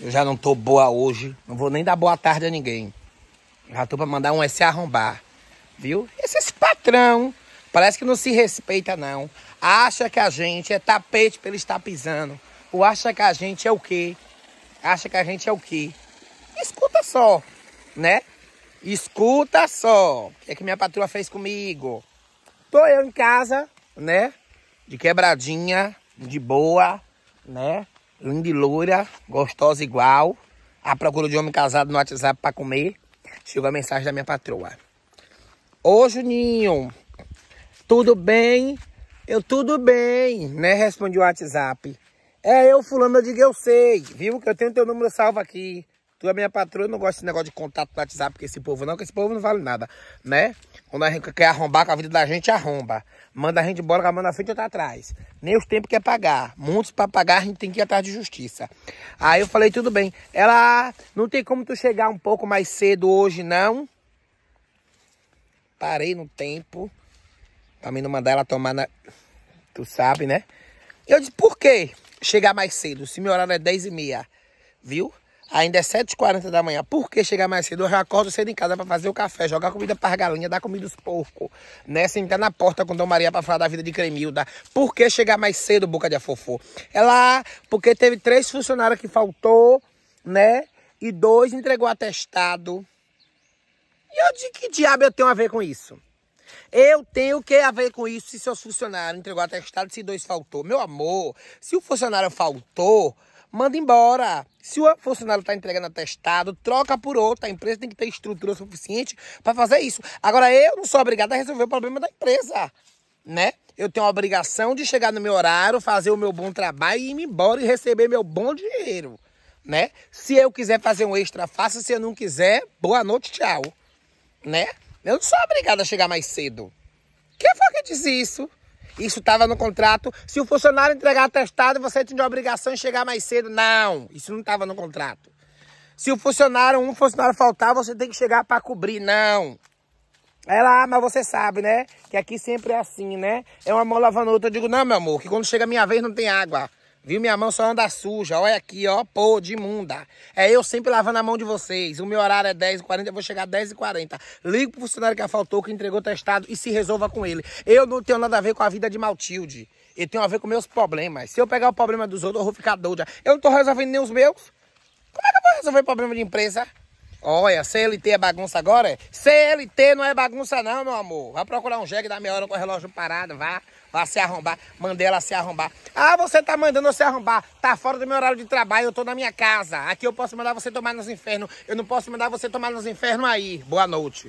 Eu já não tô boa hoje. Não vou nem dar boa tarde a ninguém. Já tô pra mandar um S arrombar. Viu? Esse, esse patrão parece que não se respeita, não. Acha que a gente é tapete pra ele estar pisando. Ou acha que a gente é o quê? Acha que a gente é o quê? Escuta só, né? Escuta só. O que é que minha patroa fez comigo? Tô eu em casa, né? De quebradinha, de boa, né? linda e loura, gostosa igual, A procura de homem casado no WhatsApp para comer, chegou a mensagem da minha patroa. Ô Juninho, tudo bem? Eu tudo bem, né? Respondi o WhatsApp. É eu, fulano, eu digo eu sei, viu? Que eu tenho teu número salvo aqui. Tu é minha patroa, não gosta desse negócio de contato no WhatsApp com esse povo, não, que esse povo não vale nada, né? Quando a gente quer arrombar com a vida da gente, arromba. Manda a gente embora com a mão na frente ou tá atrás. Nem os tempos quer pagar. Muitos para pagar, a gente tem que ir atrás de justiça. Aí eu falei, tudo bem. Ela, não tem como tu chegar um pouco mais cedo hoje, não? Parei no tempo. Pra mim não mandar ela tomar na... Tu sabe, né? Eu disse, por quê chegar mais cedo? Se meu horário é 10 e meia, viu? Ainda é 7h40 da manhã. Por que chegar mais cedo? Eu já acordo cedo em casa para fazer o café, jogar comida para galinha, dar comida aos porcos, né? Sentar na porta com Dom Maria para falar da vida de Cremilda. Por que chegar mais cedo, boca de afofô? Ela, é porque teve três funcionários que faltou, né? E dois entregou atestado. E eu de que diabo eu tenho a ver com isso? Eu tenho o que a ver com isso se seus funcionários entregou atestado, se dois faltou. Meu amor, se o funcionário faltou, manda embora. Se o funcionário está entregando atestado, troca por outro. A empresa tem que ter estrutura suficiente para fazer isso. Agora, eu não sou obrigado a resolver o problema da empresa, né? Eu tenho a obrigação de chegar no meu horário, fazer o meu bom trabalho e ir embora e receber meu bom dinheiro, né? Se eu quiser fazer um extra, faça. Se eu não quiser, boa noite, tchau, né? Eu não sou obrigado a chegar mais cedo. Quem foi que disse isso? Isso estava no contrato. Se o funcionário entregar atestado, você tinha obrigação de chegar mais cedo. Não, isso não estava no contrato. Se o funcionário, um funcionário faltar, você tem que chegar para cobrir. Não. Ela, é ah, mas você sabe, né? Que aqui sempre é assim, né? É uma mão lavando outra. Eu digo, não, meu amor, que quando chega a minha vez não tem água. Viu? Minha mão só anda suja. Olha aqui, ó. Pô, de imunda. É eu sempre lavando a mão de vocês. O meu horário é 10h40, eu vou chegar 10h40. Ligo pro funcionário que faltou, que entregou o testado e se resolva com ele. Eu não tenho nada a ver com a vida de Maltilde. Eu tenho a ver com meus problemas. Se eu pegar o problema dos outros, eu vou ficar doida. Eu não tô resolvendo nem os meus. Como é que eu vou resolver problema de empresa? Olha, CLT é bagunça agora? É? CLT não é bagunça não, meu amor. Vai procurar um jegue da meia hora com o relógio parado, vá. Vá se arrombar. Mandei ela se arrombar. Ah, você tá mandando eu se arrombar. Tá fora do meu horário de trabalho, eu tô na minha casa. Aqui eu posso mandar você tomar nos infernos. Eu não posso mandar você tomar nos infernos aí. Boa noite.